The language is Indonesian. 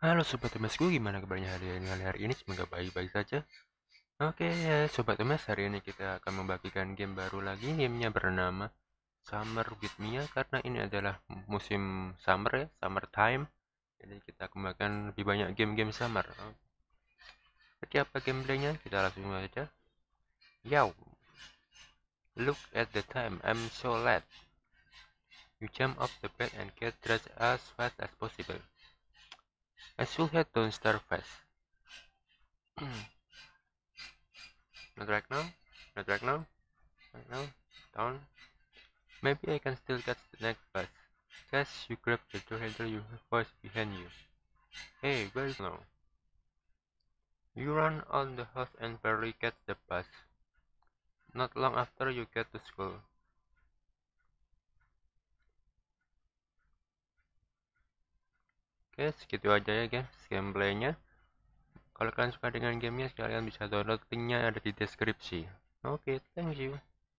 Halo Sobat Emas gimana kabarnya hari ini? Hari hari ini semoga baik-baik saja Oke ya Sobat Emas, hari ini kita akan membagikan game baru lagi Gamenya bernama Summer with Mia Karena ini adalah musim summer ya, summer time Jadi kita kembangkan lebih banyak game-game summer Seperti apa gameplaynya? Kita langsung saja Yow Look at the time, I'm so late You jump off the bed and get dressed as fast I still had to not fast. Not right now. Not right now. Right now. Down. Maybe I can still catch the next bus. Guess you grab the door handle you voice behind you. Hey, where is now? You run on the house and barely catch the bus. Not long after you get to school, Oke, segitu aja ya guys gameplaynya. Kalau kalian suka dengan gamenya, kalian bisa download linknya ada di deskripsi. Oke, thank you.